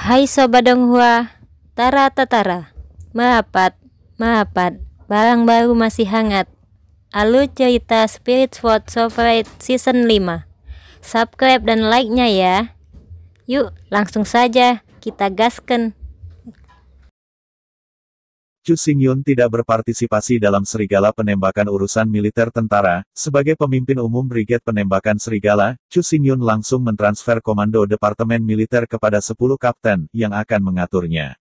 Hai Sobat Donghua, Tara Tatara, Mahapat, Mahapat, barang baru masih hangat. Alu cerita Spirit World Sovereign Season 5. Subscribe dan like-nya ya. Yuk, langsung saja kita gasken. Chu Xingyun tidak berpartisipasi dalam serigala penembakan urusan militer tentara, sebagai pemimpin umum Brigade Penembakan Serigala, Chu Xingyun langsung mentransfer komando Departemen Militer kepada 10 kapten, yang akan mengaturnya.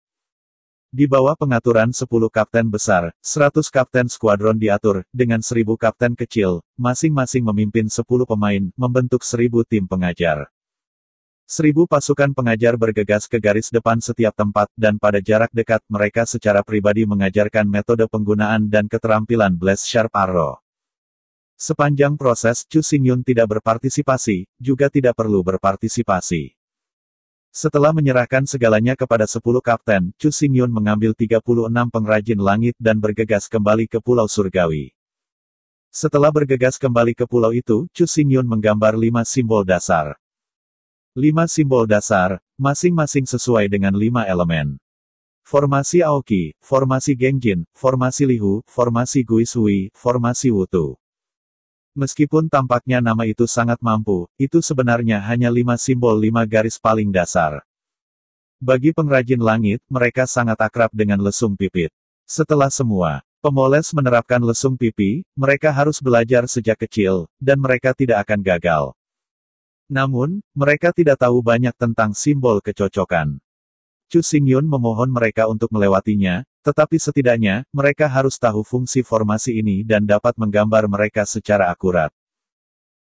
Di bawah pengaturan 10 kapten besar, 100 kapten skuadron diatur, dengan 1000 kapten kecil, masing-masing memimpin 10 pemain, membentuk 1000 tim pengajar. Seribu pasukan pengajar bergegas ke garis depan setiap tempat, dan pada jarak dekat mereka secara pribadi mengajarkan metode penggunaan dan keterampilan Blast Sharp Arrow. Sepanjang proses Chu Xingyun tidak berpartisipasi, juga tidak perlu berpartisipasi. Setelah menyerahkan segalanya kepada 10 kapten, Chu Xingyun mengambil 36 pengrajin langit dan bergegas kembali ke Pulau Surgawi. Setelah bergegas kembali ke pulau itu, Chu Xingyun menggambar lima simbol dasar. 5 simbol dasar, masing-masing sesuai dengan lima elemen. Formasi Aoki, formasi Genjin, formasi Lihu, formasi Guisui, formasi Wutu. Meskipun tampaknya nama itu sangat mampu, itu sebenarnya hanya lima simbol lima garis paling dasar. Bagi pengrajin langit, mereka sangat akrab dengan lesung pipit. Setelah semua, pemoles menerapkan lesung pipi, mereka harus belajar sejak kecil, dan mereka tidak akan gagal. Namun, mereka tidak tahu banyak tentang simbol kecocokan. Chu Xingyun memohon mereka untuk melewatinya, tetapi setidaknya, mereka harus tahu fungsi formasi ini dan dapat menggambar mereka secara akurat.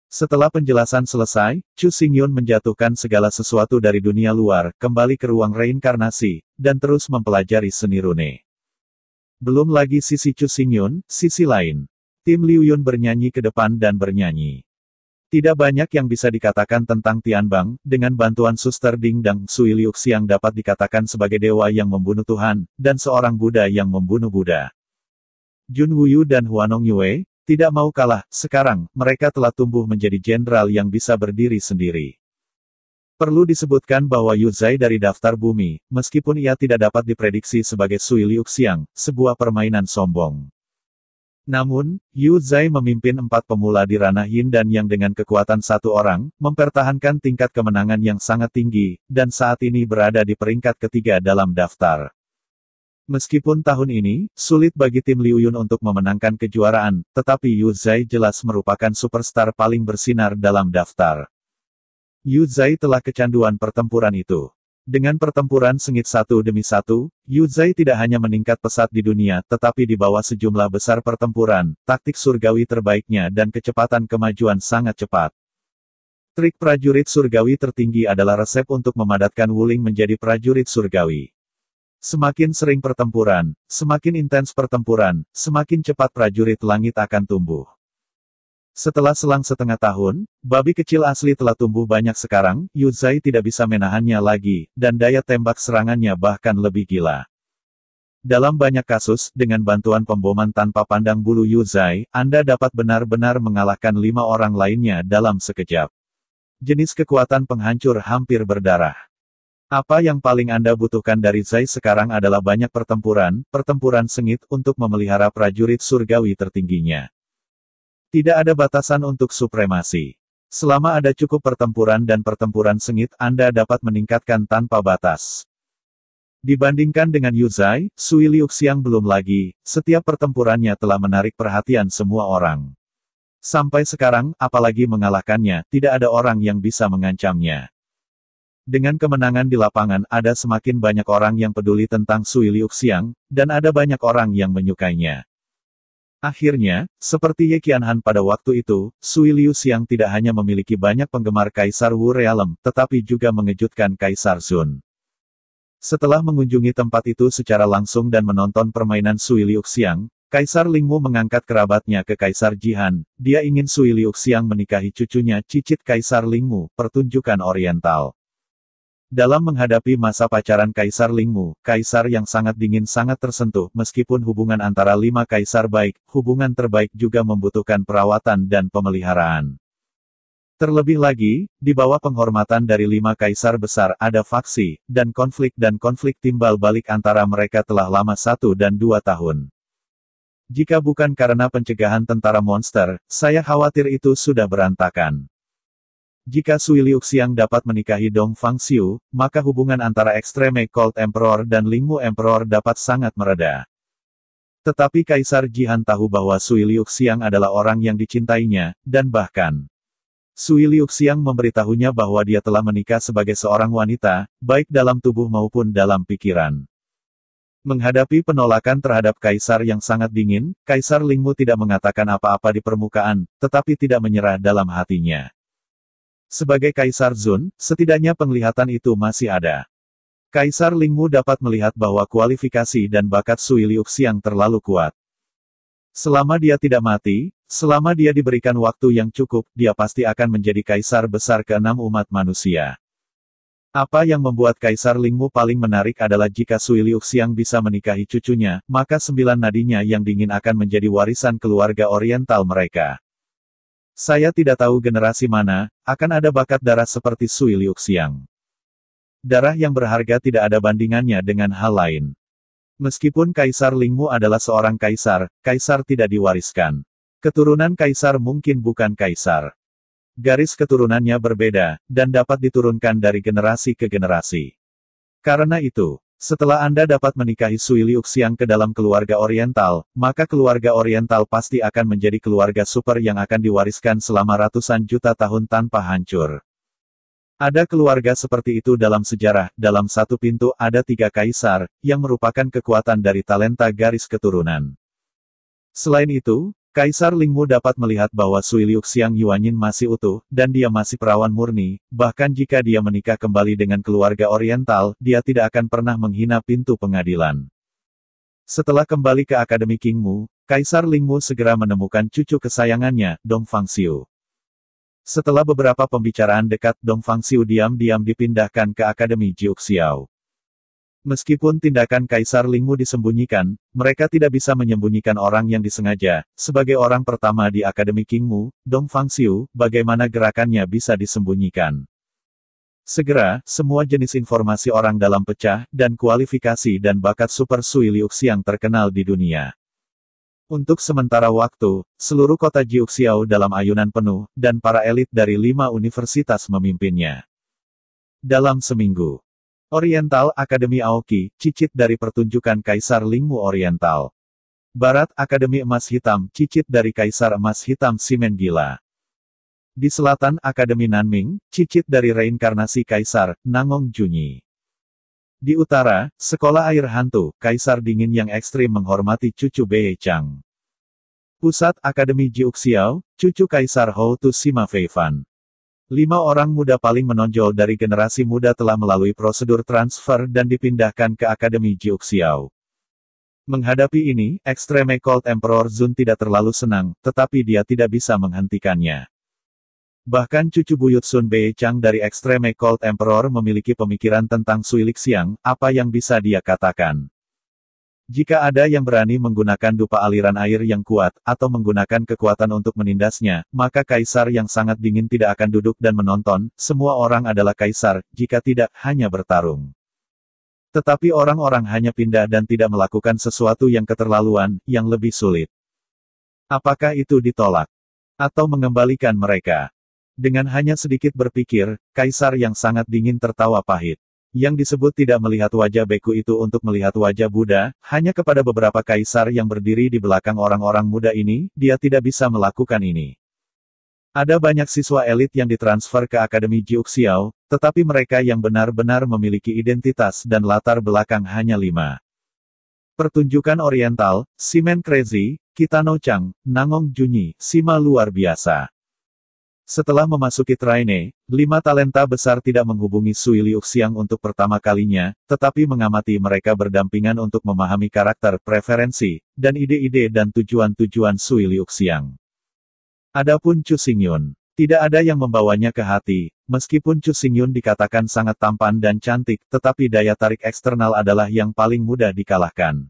Setelah penjelasan selesai, Chu Xingyun menjatuhkan segala sesuatu dari dunia luar, kembali ke ruang reinkarnasi, dan terus mempelajari seni rune. Belum lagi sisi Chu Xingyun, sisi lain. Tim Liu Yun bernyanyi ke depan dan bernyanyi. Tidak banyak yang bisa dikatakan tentang Tianbang, dengan bantuan suster Ding Dang Sui Liu yang dapat dikatakan sebagai dewa yang membunuh Tuhan, dan seorang Buddha yang membunuh Buddha. Jun Wuyu dan Huanong Yue, tidak mau kalah, sekarang, mereka telah tumbuh menjadi jenderal yang bisa berdiri sendiri. Perlu disebutkan bahwa Yu Zai dari daftar bumi, meskipun ia tidak dapat diprediksi sebagai Sui Liu sebuah permainan sombong. Namun, Yu Zai memimpin empat pemula di ranah Yin dan Yang dengan kekuatan satu orang, mempertahankan tingkat kemenangan yang sangat tinggi, dan saat ini berada di peringkat ketiga dalam daftar. Meskipun tahun ini, sulit bagi tim Liu Yun untuk memenangkan kejuaraan, tetapi Yu Zai jelas merupakan superstar paling bersinar dalam daftar. Yu Zai telah kecanduan pertempuran itu. Dengan pertempuran sengit satu demi satu, Yuzai tidak hanya meningkat pesat di dunia tetapi di bawah sejumlah besar pertempuran, taktik surgawi terbaiknya dan kecepatan kemajuan sangat cepat. Trik prajurit surgawi tertinggi adalah resep untuk memadatkan Wuling menjadi prajurit surgawi. Semakin sering pertempuran, semakin intens pertempuran, semakin cepat prajurit langit akan tumbuh. Setelah selang setengah tahun, babi kecil asli telah tumbuh banyak sekarang, Yuzai tidak bisa menahannya lagi, dan daya tembak serangannya bahkan lebih gila. Dalam banyak kasus, dengan bantuan pemboman tanpa pandang bulu Yuzai, Anda dapat benar-benar mengalahkan lima orang lainnya dalam sekejap. Jenis kekuatan penghancur hampir berdarah. Apa yang paling Anda butuhkan dari Zai sekarang adalah banyak pertempuran, pertempuran sengit untuk memelihara prajurit surgawi tertingginya. Tidak ada batasan untuk supremasi. Selama ada cukup pertempuran dan pertempuran sengit, Anda dapat meningkatkan tanpa batas. Dibandingkan dengan Yuzai, Sui Liuxiang belum lagi, setiap pertempurannya telah menarik perhatian semua orang. Sampai sekarang, apalagi mengalahkannya, tidak ada orang yang bisa mengancamnya. Dengan kemenangan di lapangan ada semakin banyak orang yang peduli tentang Sui Liuxiang, dan ada banyak orang yang menyukainya. Akhirnya, seperti Ye Qianhan pada waktu itu, Sui Liu Xiang tidak hanya memiliki banyak penggemar Kaisar Wu Realem, tetapi juga mengejutkan Kaisar Sun. Setelah mengunjungi tempat itu secara langsung dan menonton permainan Sui Liu Xiang, Kaisar Lingmu mengangkat kerabatnya ke Kaisar Jihan, dia ingin Sui Liu Xiang menikahi cucunya cicit Kaisar Lingmu, pertunjukan oriental. Dalam menghadapi masa pacaran Kaisar Lingmu, Kaisar yang sangat dingin sangat tersentuh, meskipun hubungan antara lima Kaisar baik, hubungan terbaik juga membutuhkan perawatan dan pemeliharaan. Terlebih lagi, di bawah penghormatan dari lima Kaisar besar ada faksi, dan konflik dan konflik timbal balik antara mereka telah lama satu dan dua tahun. Jika bukan karena pencegahan tentara monster, saya khawatir itu sudah berantakan. Jika Sui Xiang dapat menikahi Dong Fang Xiu, maka hubungan antara Extreme Cold Emperor dan Lingmu Emperor dapat sangat mereda. Tetapi Kaisar Jihan tahu bahwa Sui Xiang adalah orang yang dicintainya, dan bahkan Sui Xiang memberitahunya bahwa dia telah menikah sebagai seorang wanita, baik dalam tubuh maupun dalam pikiran. Menghadapi penolakan terhadap kaisar yang sangat dingin, Kaisar Lingmu tidak mengatakan apa-apa di permukaan, tetapi tidak menyerah dalam hatinya. Sebagai Kaisar Zun, setidaknya penglihatan itu masih ada. Kaisar Lingmu dapat melihat bahwa kualifikasi dan bakat Sui Liu terlalu kuat. Selama dia tidak mati, selama dia diberikan waktu yang cukup, dia pasti akan menjadi kaisar besar keenam umat manusia. Apa yang membuat Kaisar Lingmu paling menarik adalah jika Sui Liu bisa menikahi cucunya, maka sembilan nadinya yang dingin akan menjadi warisan keluarga oriental mereka. Saya tidak tahu generasi mana, akan ada bakat darah seperti Sui Xiang. Darah yang berharga tidak ada bandingannya dengan hal lain. Meskipun Kaisar Lingmu adalah seorang kaisar, kaisar tidak diwariskan. Keturunan kaisar mungkin bukan kaisar. Garis keturunannya berbeda, dan dapat diturunkan dari generasi ke generasi. Karena itu, setelah Anda dapat menikahi Sui Liuxiang ke dalam keluarga Oriental, maka keluarga Oriental pasti akan menjadi keluarga super yang akan diwariskan selama ratusan juta tahun tanpa hancur. Ada keluarga seperti itu dalam sejarah, dalam satu pintu ada tiga kaisar, yang merupakan kekuatan dari talenta garis keturunan. Selain itu, Kaisar Lingmu dapat melihat bahwa Sui Xiang Yuanyin masih utuh, dan dia masih perawan murni, bahkan jika dia menikah kembali dengan keluarga oriental, dia tidak akan pernah menghina pintu pengadilan. Setelah kembali ke Akademi Kingmu, Kaisar Lingmu segera menemukan cucu kesayangannya, Dong Xiu. Setelah beberapa pembicaraan dekat, Dong Xiu diam-diam dipindahkan ke Akademi Jiuxiao. Meskipun tindakan Kaisar Lingmu disembunyikan, mereka tidak bisa menyembunyikan orang yang disengaja. Sebagai orang pertama di Akademi Kingmu, Dong Xiu, bagaimana gerakannya bisa disembunyikan? Segera, semua jenis informasi orang dalam pecah, dan kualifikasi dan bakat Super Sui Xiang terkenal di dunia. Untuk sementara waktu, seluruh kota Jiuxiao dalam ayunan penuh, dan para elit dari lima universitas memimpinnya. Dalam seminggu, Oriental Akademi Aoki, cicit dari pertunjukan Kaisar Lingmu Oriental. Barat Akademi Emas Hitam, cicit dari Kaisar Emas Hitam Simen Gila. Di selatan Akademi Nanming, cicit dari reinkarnasi Kaisar, Nangong Junyi. Di utara, Sekolah Air Hantu, Kaisar Dingin yang ekstrim menghormati cucu Bei Chang. Pusat Akademi Jiuxiao, cucu Kaisar Hou Tu Sima Feifan. Lima orang muda paling menonjol dari generasi muda telah melalui prosedur transfer dan dipindahkan ke Akademi Jiuxiao. Menghadapi ini, Extreme Cold Emperor Zun tidak terlalu senang, tetapi dia tidak bisa menghentikannya. Bahkan cucu buyut Sun Bei Chang dari Extreme Cold Emperor memiliki pemikiran tentang Sui Lixiang, apa yang bisa dia katakan. Jika ada yang berani menggunakan dupa aliran air yang kuat, atau menggunakan kekuatan untuk menindasnya, maka kaisar yang sangat dingin tidak akan duduk dan menonton, semua orang adalah kaisar, jika tidak, hanya bertarung. Tetapi orang-orang hanya pindah dan tidak melakukan sesuatu yang keterlaluan, yang lebih sulit. Apakah itu ditolak? Atau mengembalikan mereka? Dengan hanya sedikit berpikir, kaisar yang sangat dingin tertawa pahit yang disebut tidak melihat wajah beku itu untuk melihat wajah Buddha, hanya kepada beberapa kaisar yang berdiri di belakang orang-orang muda ini, dia tidak bisa melakukan ini. Ada banyak siswa elit yang ditransfer ke Akademi Jiuxiao, tetapi mereka yang benar-benar memiliki identitas dan latar belakang hanya lima. Pertunjukan Oriental, Simen Crazy, Kitano Chang, Nangong Junyi, Sima luar biasa. Setelah memasuki Traine, lima talenta besar tidak menghubungi Sui Liu Xiang untuk pertama kalinya, tetapi mengamati mereka berdampingan untuk memahami karakter, preferensi, dan ide-ide dan tujuan-tujuan Sui Liu Xiang. Adapun Chu Xingyun, tidak ada yang membawanya ke hati, meskipun Chu Xingyun dikatakan sangat tampan dan cantik, tetapi daya tarik eksternal adalah yang paling mudah dikalahkan.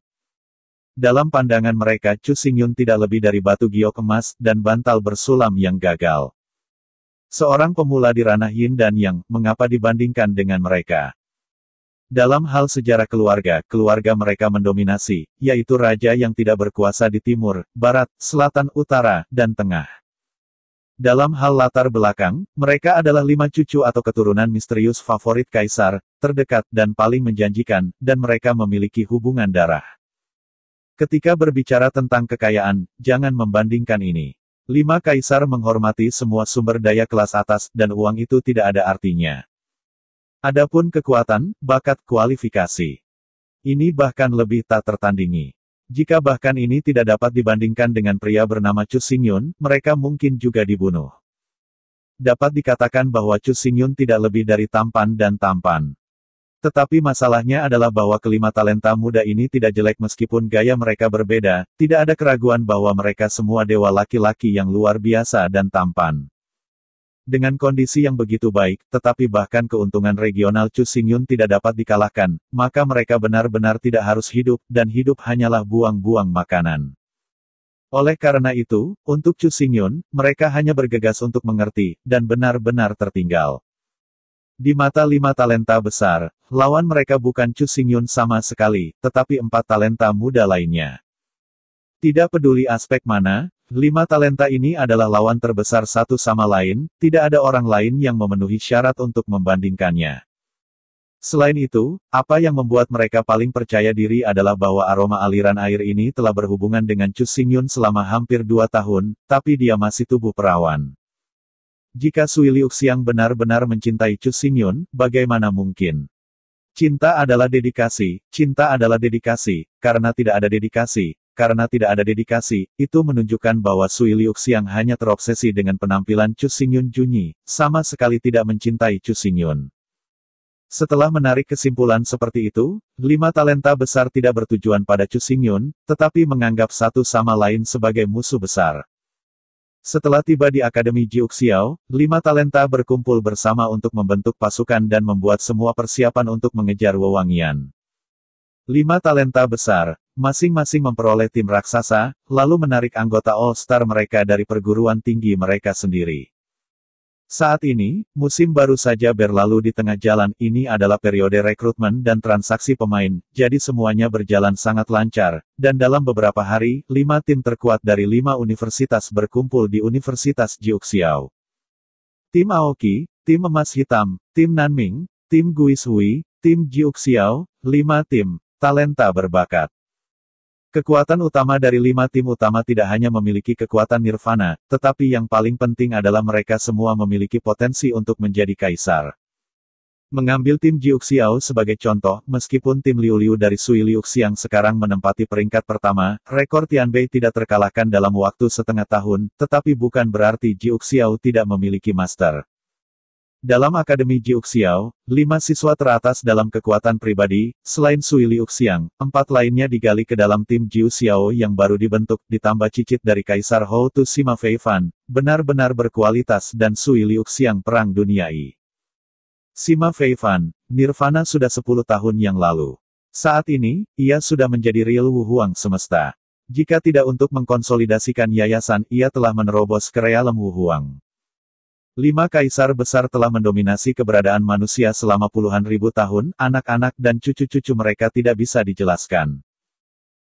Dalam pandangan mereka Chu Xingyun tidak lebih dari batu giok emas, dan bantal bersulam yang gagal. Seorang pemula di ranah yin dan yang, mengapa dibandingkan dengan mereka? Dalam hal sejarah keluarga, keluarga mereka mendominasi, yaitu raja yang tidak berkuasa di timur, barat, selatan, utara, dan tengah. Dalam hal latar belakang, mereka adalah lima cucu atau keturunan misterius favorit kaisar, terdekat dan paling menjanjikan, dan mereka memiliki hubungan darah. Ketika berbicara tentang kekayaan, jangan membandingkan ini. Lima kaisar menghormati semua sumber daya kelas atas, dan uang itu tidak ada artinya. Adapun kekuatan, bakat kualifikasi. Ini bahkan lebih tak tertandingi. Jika bahkan ini tidak dapat dibandingkan dengan pria bernama Chu Xingyun, mereka mungkin juga dibunuh. Dapat dikatakan bahwa Chu Xingyun tidak lebih dari tampan dan tampan. Tetapi masalahnya adalah bahwa kelima talenta muda ini tidak jelek meskipun gaya mereka berbeda, tidak ada keraguan bahwa mereka semua dewa laki-laki yang luar biasa dan tampan. Dengan kondisi yang begitu baik, tetapi bahkan keuntungan regional Chu Xingyun tidak dapat dikalahkan, maka mereka benar-benar tidak harus hidup, dan hidup hanyalah buang-buang makanan. Oleh karena itu, untuk Chu Xingyun, mereka hanya bergegas untuk mengerti, dan benar-benar tertinggal. Di mata lima talenta besar, lawan mereka bukan Chu Xingyun sama sekali, tetapi empat talenta muda lainnya. Tidak peduli aspek mana, lima talenta ini adalah lawan terbesar satu sama lain, tidak ada orang lain yang memenuhi syarat untuk membandingkannya. Selain itu, apa yang membuat mereka paling percaya diri adalah bahwa aroma aliran air ini telah berhubungan dengan Chu Xingyun selama hampir dua tahun, tapi dia masih tubuh perawan. Jika Sui Xiang benar-benar mencintai Chu Xingyun, bagaimana mungkin? Cinta adalah dedikasi, cinta adalah dedikasi, karena tidak ada dedikasi, karena tidak ada dedikasi, itu menunjukkan bahwa Sui Xiang hanya terobsesi dengan penampilan Chu Xingyun Junyi, sama sekali tidak mencintai Chu Xingyun. Setelah menarik kesimpulan seperti itu, lima talenta besar tidak bertujuan pada Chu Xingyun, tetapi menganggap satu sama lain sebagai musuh besar. Setelah tiba di Akademi Jiuxiao, lima talenta berkumpul bersama untuk membentuk pasukan dan membuat semua persiapan untuk mengejar wewangian. Lima talenta besar, masing-masing memperoleh tim raksasa, lalu menarik anggota All Star mereka dari perguruan tinggi mereka sendiri. Saat ini, musim baru saja berlalu di tengah jalan ini adalah periode rekrutmen dan transaksi pemain, jadi semuanya berjalan sangat lancar, dan dalam beberapa hari, lima tim terkuat dari lima universitas berkumpul di Universitas Jiuxiao. Tim Aoki, tim Emas Hitam, tim Nanming, tim Guishui, tim Jiuxiao, lima tim, talenta berbakat. Kekuatan utama dari lima tim utama tidak hanya memiliki kekuatan nirvana, tetapi yang paling penting adalah mereka semua memiliki potensi untuk menjadi kaisar. Mengambil tim Jiuxiao sebagai contoh, meskipun tim Liu Liu dari Sui Liux yang sekarang menempati peringkat pertama, rekor Tianbei tidak terkalahkan dalam waktu setengah tahun, tetapi bukan berarti Jiuxiao tidak memiliki master. Dalam Akademi Jiuxiao, lima siswa teratas dalam kekuatan pribadi, selain Sui Liuxiang, empat lainnya digali ke dalam tim Jiuxiao yang baru dibentuk, ditambah cicit dari Kaisar Hou Tu Sima Fei Fan, benar-benar berkualitas dan Sui Liuxiang Perang duniai. Sima Fei Fan, Nirvana sudah 10 tahun yang lalu. Saat ini, ia sudah menjadi real Wuhuang semesta. Jika tidak untuk mengkonsolidasikan yayasan, ia telah menerobos ke realem Wuhuang. Lima kaisar besar telah mendominasi keberadaan manusia selama puluhan ribu tahun, anak-anak dan cucu-cucu mereka tidak bisa dijelaskan.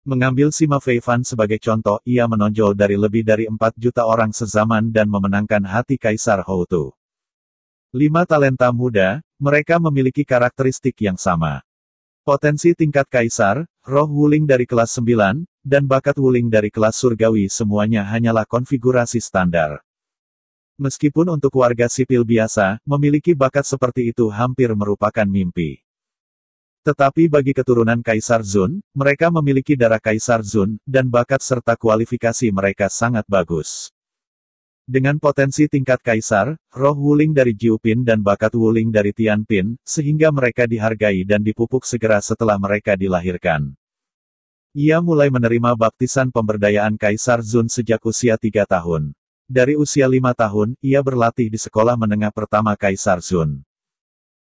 Mengambil Sima Feifan sebagai contoh, ia menonjol dari lebih dari 4 juta orang sezaman dan memenangkan hati Kaisar Houtu. Lima talenta muda, mereka memiliki karakteristik yang sama. Potensi tingkat Kaisar, roh wuling dari kelas 9, dan bakat wuling dari kelas surgawi semuanya hanyalah konfigurasi standar. Meskipun untuk warga sipil biasa, memiliki bakat seperti itu hampir merupakan mimpi. Tetapi bagi keturunan Kaisar Zun, mereka memiliki darah Kaisar Zun, dan bakat serta kualifikasi mereka sangat bagus. Dengan potensi tingkat Kaisar, roh Wuling dari Jiupin dan bakat Wuling dari Tianpin, sehingga mereka dihargai dan dipupuk segera setelah mereka dilahirkan. Ia mulai menerima baptisan pemberdayaan Kaisar Zun sejak usia tiga tahun. Dari usia lima tahun, ia berlatih di sekolah menengah pertama Kaisar Sun.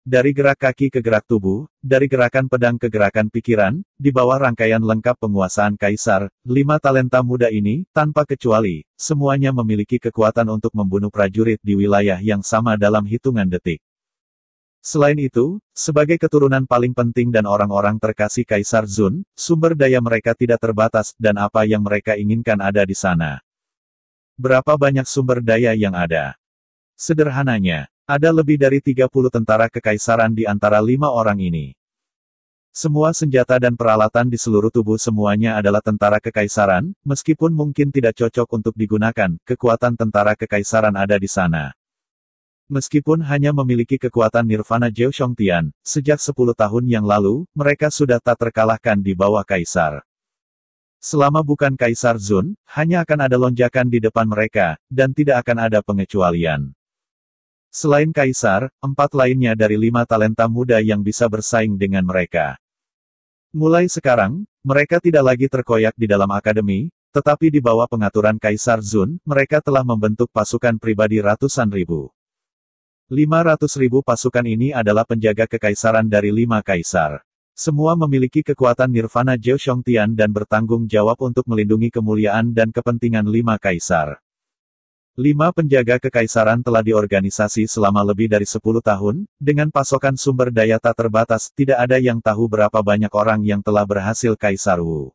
Dari gerak kaki ke gerak tubuh, dari gerakan pedang ke gerakan pikiran, di bawah rangkaian lengkap penguasaan Kaisar, lima talenta muda ini, tanpa kecuali, semuanya memiliki kekuatan untuk membunuh prajurit di wilayah yang sama dalam hitungan detik. Selain itu, sebagai keturunan paling penting dan orang-orang terkasih Kaisar Zun, sumber daya mereka tidak terbatas, dan apa yang mereka inginkan ada di sana. Berapa banyak sumber daya yang ada? Sederhananya, ada lebih dari 30 tentara kekaisaran di antara lima orang ini. Semua senjata dan peralatan di seluruh tubuh semuanya adalah tentara kekaisaran, meskipun mungkin tidak cocok untuk digunakan, kekuatan tentara kekaisaran ada di sana. Meskipun hanya memiliki kekuatan Nirvana Zhou Tian, sejak 10 tahun yang lalu, mereka sudah tak terkalahkan di bawah kaisar. Selama bukan Kaisar Zun, hanya akan ada lonjakan di depan mereka, dan tidak akan ada pengecualian. Selain Kaisar, empat lainnya dari lima talenta muda yang bisa bersaing dengan mereka. Mulai sekarang, mereka tidak lagi terkoyak di dalam akademi, tetapi di bawah pengaturan Kaisar Zun, mereka telah membentuk pasukan pribadi ratusan ribu. Lima ratus ribu pasukan ini adalah penjaga kekaisaran dari lima kaisar. Semua memiliki kekuatan nirvana Jiu Xiong Tian dan bertanggung jawab untuk melindungi kemuliaan dan kepentingan lima kaisar. Lima penjaga kekaisaran telah diorganisasi selama lebih dari 10 tahun, dengan pasokan sumber daya tak terbatas, tidak ada yang tahu berapa banyak orang yang telah berhasil Kaisar Wu.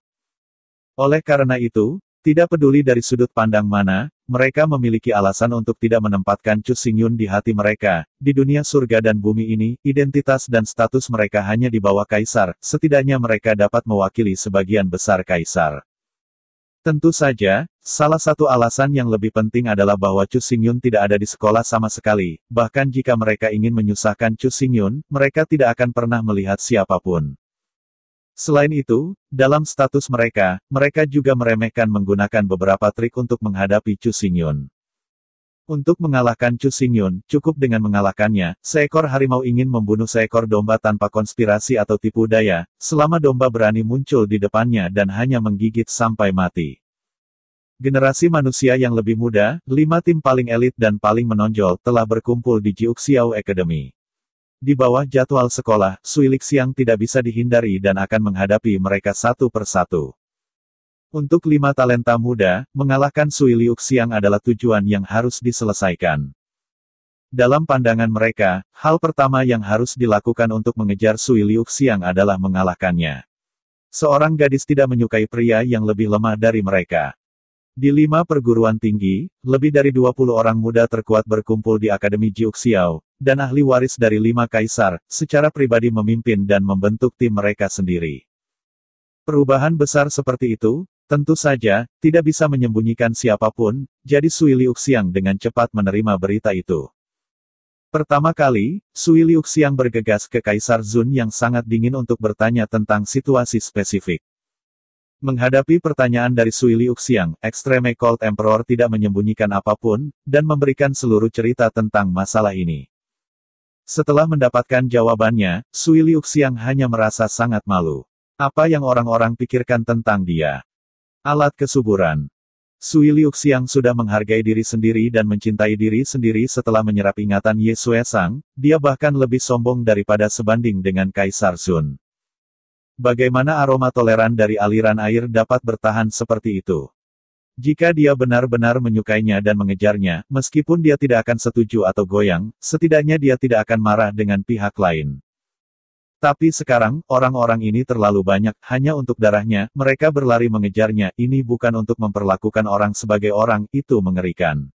Oleh karena itu, tidak peduli dari sudut pandang mana, mereka memiliki alasan untuk tidak menempatkan Chu Xingyun di hati mereka. Di dunia surga dan bumi ini, identitas dan status mereka hanya di bawah kaisar, setidaknya mereka dapat mewakili sebagian besar kaisar. Tentu saja, salah satu alasan yang lebih penting adalah bahwa Chu Xingyun tidak ada di sekolah sama sekali, bahkan jika mereka ingin menyusahkan Chu Xingyun, mereka tidak akan pernah melihat siapapun. Selain itu, dalam status mereka, mereka juga meremehkan menggunakan beberapa trik untuk menghadapi Chu Xingyun. Untuk mengalahkan Chu Xingyun, cukup dengan mengalahkannya, seekor harimau ingin membunuh seekor domba tanpa konspirasi atau tipu daya, selama domba berani muncul di depannya dan hanya menggigit sampai mati. Generasi manusia yang lebih muda, lima tim paling elit dan paling menonjol telah berkumpul di Jiuxiao Academy. Di bawah jadwal sekolah, Suilik Siang tidak bisa dihindari dan akan menghadapi mereka satu persatu. Untuk lima talenta muda, mengalahkan Suiliuk Siang adalah tujuan yang harus diselesaikan. Dalam pandangan mereka, hal pertama yang harus dilakukan untuk mengejar Suiliuk Siang adalah mengalahkannya. Seorang gadis tidak menyukai pria yang lebih lemah dari mereka. Di lima perguruan tinggi, lebih dari 20 orang muda terkuat berkumpul di Akademi Jiuxiao, dan ahli waris dari lima kaisar, secara pribadi memimpin dan membentuk tim mereka sendiri. Perubahan besar seperti itu, tentu saja, tidak bisa menyembunyikan siapapun, jadi Sui Liu Xiang dengan cepat menerima berita itu. Pertama kali, Sui Liu Xiang bergegas ke Kaisar Zun yang sangat dingin untuk bertanya tentang situasi spesifik. Menghadapi pertanyaan dari Sui Liu Xiang, Extreme Cold Emperor tidak menyembunyikan apapun, dan memberikan seluruh cerita tentang masalah ini. Setelah mendapatkan jawabannya, Sui Liu Xiang hanya merasa sangat malu. Apa yang orang-orang pikirkan tentang dia? Alat kesuburan. Sui Liu Xiang sudah menghargai diri sendiri dan mencintai diri sendiri setelah menyerap ingatan Ye Sue Sang, dia bahkan lebih sombong daripada sebanding dengan Kaisar Sun. Bagaimana aroma toleran dari aliran air dapat bertahan seperti itu? Jika dia benar-benar menyukainya dan mengejarnya, meskipun dia tidak akan setuju atau goyang, setidaknya dia tidak akan marah dengan pihak lain. Tapi sekarang, orang-orang ini terlalu banyak, hanya untuk darahnya, mereka berlari mengejarnya, ini bukan untuk memperlakukan orang sebagai orang, itu mengerikan.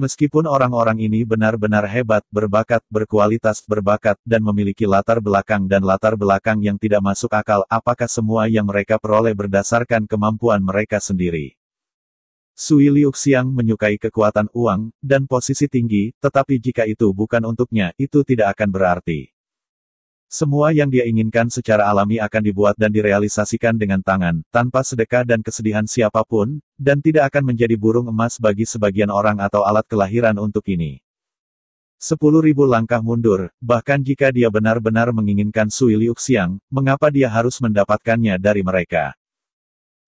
Meskipun orang-orang ini benar-benar hebat, berbakat, berkualitas, berbakat, dan memiliki latar belakang dan latar belakang yang tidak masuk akal, apakah semua yang mereka peroleh berdasarkan kemampuan mereka sendiri? Sui Xiang menyukai kekuatan uang, dan posisi tinggi, tetapi jika itu bukan untuknya, itu tidak akan berarti. Semua yang dia inginkan secara alami akan dibuat dan direalisasikan dengan tangan, tanpa sedekah dan kesedihan siapapun, dan tidak akan menjadi burung emas bagi sebagian orang atau alat kelahiran untuk ini. Sepuluh ribu langkah mundur, bahkan jika dia benar-benar menginginkan Sui Xiang, mengapa dia harus mendapatkannya dari mereka?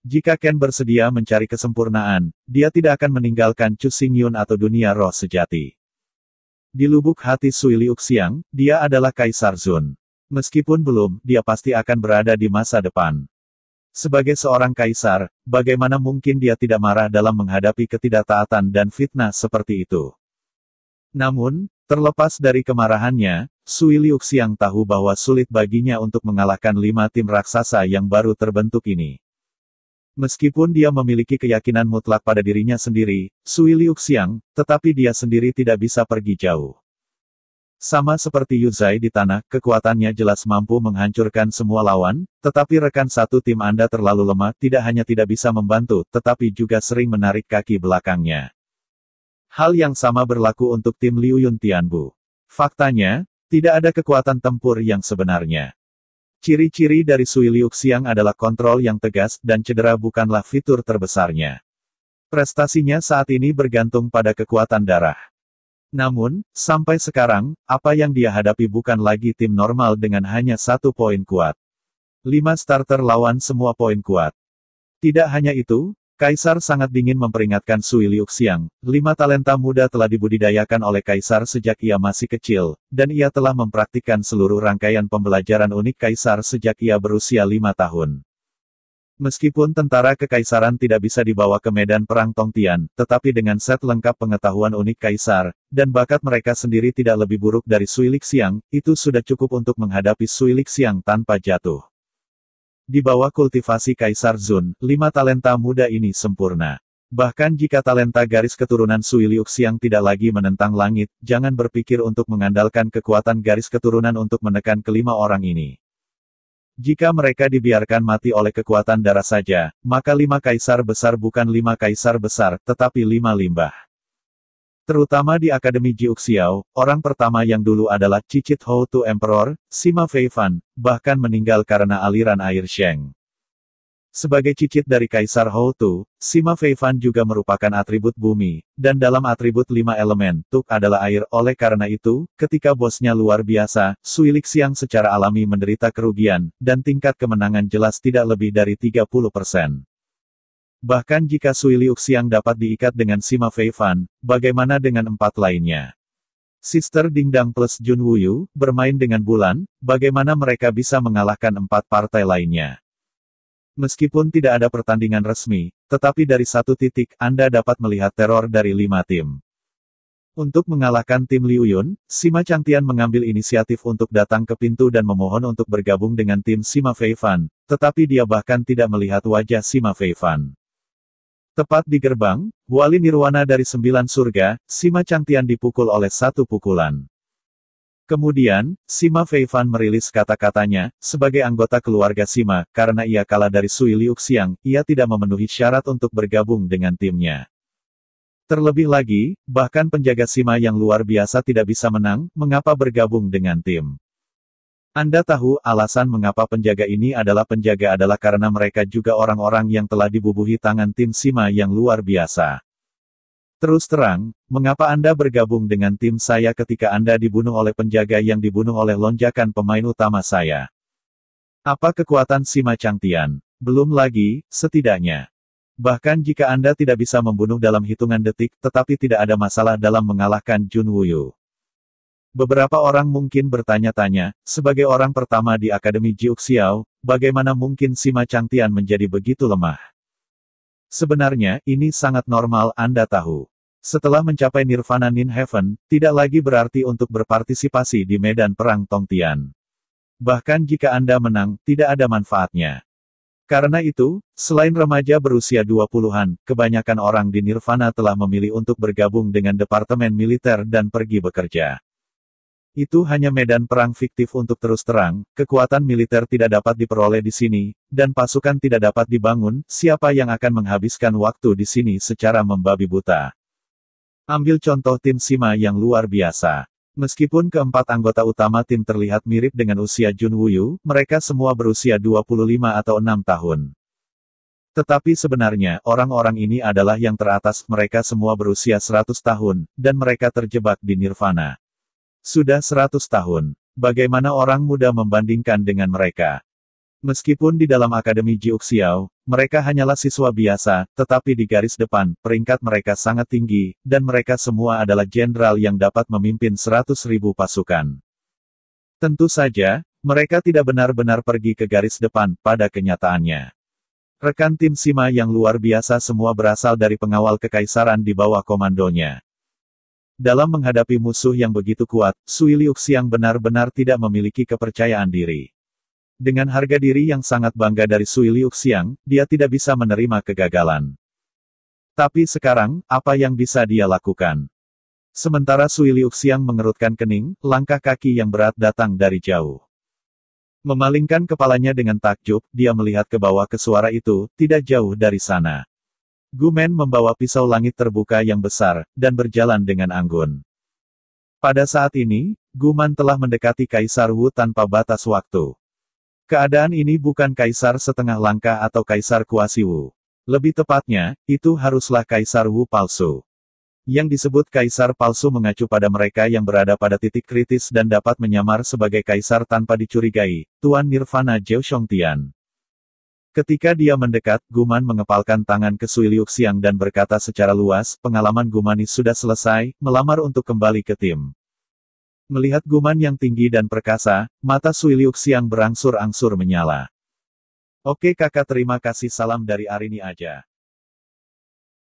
Jika Ken bersedia mencari kesempurnaan, dia tidak akan meninggalkan Chu Xingyun atau dunia roh sejati. Di lubuk hati Sui Liu Xiang, dia adalah Kaisar Zun. Meskipun belum, dia pasti akan berada di masa depan. Sebagai seorang kaisar, bagaimana mungkin dia tidak marah dalam menghadapi ketidaktaatan dan fitnah seperti itu? Namun, terlepas dari kemarahannya, Sui Liu Xiang tahu bahwa sulit baginya untuk mengalahkan lima tim raksasa yang baru terbentuk ini. Meskipun dia memiliki keyakinan mutlak pada dirinya sendiri, Sui Liu Xiang, tetapi dia sendiri tidak bisa pergi jauh. Sama seperti Zai di tanah, kekuatannya jelas mampu menghancurkan semua lawan, tetapi rekan satu tim Anda terlalu lemah tidak hanya tidak bisa membantu, tetapi juga sering menarik kaki belakangnya. Hal yang sama berlaku untuk tim Liu Yun Tianbu. Faktanya, tidak ada kekuatan tempur yang sebenarnya. Ciri-ciri dari Sui Xiang adalah kontrol yang tegas, dan cedera bukanlah fitur terbesarnya. Prestasinya saat ini bergantung pada kekuatan darah. Namun, sampai sekarang, apa yang dia hadapi bukan lagi tim normal dengan hanya satu poin kuat. Lima starter lawan semua poin kuat. Tidak hanya itu, Kaisar sangat dingin memperingatkan Sui Xiang. lima talenta muda telah dibudidayakan oleh Kaisar sejak ia masih kecil, dan ia telah mempraktikkan seluruh rangkaian pembelajaran unik Kaisar sejak ia berusia lima tahun. Meskipun tentara kekaisaran tidak bisa dibawa ke medan perang Tongtian, tetapi dengan set lengkap pengetahuan unik Kaisar, dan bakat mereka sendiri tidak lebih buruk dari Sui Xiang, itu sudah cukup untuk menghadapi Sui Xiang tanpa jatuh. Di bawah kultivasi Kaisar Zun, lima talenta muda ini sempurna. Bahkan jika talenta garis keturunan Sui Liu tidak lagi menentang langit, jangan berpikir untuk mengandalkan kekuatan garis keturunan untuk menekan kelima orang ini. Jika mereka dibiarkan mati oleh kekuatan darah saja, maka lima kaisar besar bukan lima kaisar besar, tetapi lima limbah. Terutama di Akademi Jiuxiao, orang pertama yang dulu adalah Cicit Hou Tu Emperor, Sima Fei Fan, bahkan meninggal karena aliran air Sheng. Sebagai cicit dari Kaisar Hou Tu, Sima Fei Fan juga merupakan atribut bumi, dan dalam atribut lima elemen, Tuk adalah air. Oleh karena itu, ketika bosnya luar biasa, Sui Lixiang secara alami menderita kerugian, dan tingkat kemenangan jelas tidak lebih dari 30 persen. Bahkan jika Sui Liu Xiang dapat diikat dengan Sima Fei Fan, bagaimana dengan empat lainnya? Sister Ding Dang plus Jun Wuyu, bermain dengan bulan, bagaimana mereka bisa mengalahkan empat partai lainnya? Meskipun tidak ada pertandingan resmi, tetapi dari satu titik Anda dapat melihat teror dari lima tim. Untuk mengalahkan tim Liu Yun, Sima Changtian mengambil inisiatif untuk datang ke pintu dan memohon untuk bergabung dengan tim Sima Fei Fan, tetapi dia bahkan tidak melihat wajah Sima Fei Fan. Tepat di gerbang, wali nirwana dari sembilan surga, Sima Changtian dipukul oleh satu pukulan. Kemudian, Sima Feifan merilis kata-katanya, sebagai anggota keluarga Sima, karena ia kalah dari Sui Liu Xiang, ia tidak memenuhi syarat untuk bergabung dengan timnya. Terlebih lagi, bahkan penjaga Sima yang luar biasa tidak bisa menang, mengapa bergabung dengan tim. Anda tahu alasan mengapa penjaga ini adalah penjaga adalah karena mereka juga orang-orang yang telah dibubuhi tangan tim Sima yang luar biasa. Terus terang, mengapa Anda bergabung dengan tim saya ketika Anda dibunuh oleh penjaga yang dibunuh oleh lonjakan pemain utama saya? Apa kekuatan Sima Changtian? Belum lagi, setidaknya. Bahkan jika Anda tidak bisa membunuh dalam hitungan detik, tetapi tidak ada masalah dalam mengalahkan Jun Wuyu. Beberapa orang mungkin bertanya-tanya, sebagai orang pertama di Akademi Jiuxiao, bagaimana mungkin Sima Changtian menjadi begitu lemah? Sebenarnya, ini sangat normal Anda tahu. Setelah mencapai Nirvana Nin Heaven, tidak lagi berarti untuk berpartisipasi di medan perang Tongtian. Bahkan jika Anda menang, tidak ada manfaatnya. Karena itu, selain remaja berusia 20-an, kebanyakan orang di Nirvana telah memilih untuk bergabung dengan departemen militer dan pergi bekerja. Itu hanya medan perang fiktif untuk terus terang, kekuatan militer tidak dapat diperoleh di sini, dan pasukan tidak dapat dibangun, siapa yang akan menghabiskan waktu di sini secara membabi buta. Ambil contoh tim Sima yang luar biasa. Meskipun keempat anggota utama tim terlihat mirip dengan usia Jun Wuyu, mereka semua berusia 25 atau 6 tahun. Tetapi sebenarnya, orang-orang ini adalah yang teratas, mereka semua berusia 100 tahun, dan mereka terjebak di nirvana. Sudah seratus tahun. Bagaimana orang muda membandingkan dengan mereka? Meskipun di dalam Akademi Jiuxiao, mereka hanyalah siswa biasa, tetapi di garis depan, peringkat mereka sangat tinggi, dan mereka semua adalah jenderal yang dapat memimpin seratus ribu pasukan. Tentu saja, mereka tidak benar-benar pergi ke garis depan, pada kenyataannya. Rekan tim Sima yang luar biasa semua berasal dari pengawal kekaisaran di bawah komandonya. Dalam menghadapi musuh yang begitu kuat, Sui Liu Xiang benar-benar tidak memiliki kepercayaan diri. Dengan harga diri yang sangat bangga dari Sui Liu dia tidak bisa menerima kegagalan. Tapi sekarang, apa yang bisa dia lakukan? Sementara Sui Liu mengerutkan kening, langkah kaki yang berat datang dari jauh. Memalingkan kepalanya dengan takjub, dia melihat ke bawah ke suara itu, tidak jauh dari sana. Gumen membawa pisau langit terbuka yang besar, dan berjalan dengan anggun. Pada saat ini, Guman telah mendekati Kaisar Wu tanpa batas waktu. Keadaan ini bukan Kaisar setengah langkah atau Kaisar Kuasi Wu. Lebih tepatnya, itu haruslah Kaisar Wu palsu. Yang disebut Kaisar palsu mengacu pada mereka yang berada pada titik kritis dan dapat menyamar sebagai Kaisar tanpa dicurigai, Tuan Nirvana Xiong Tian. Ketika dia mendekat, Guman mengepalkan tangan ke Sui Liu Xiang dan berkata secara luas, pengalaman Gumanis sudah selesai, melamar untuk kembali ke tim. Melihat Guman yang tinggi dan perkasa, mata Sui Liu Xiang berangsur-angsur menyala. Oke kakak terima kasih salam dari Arini aja.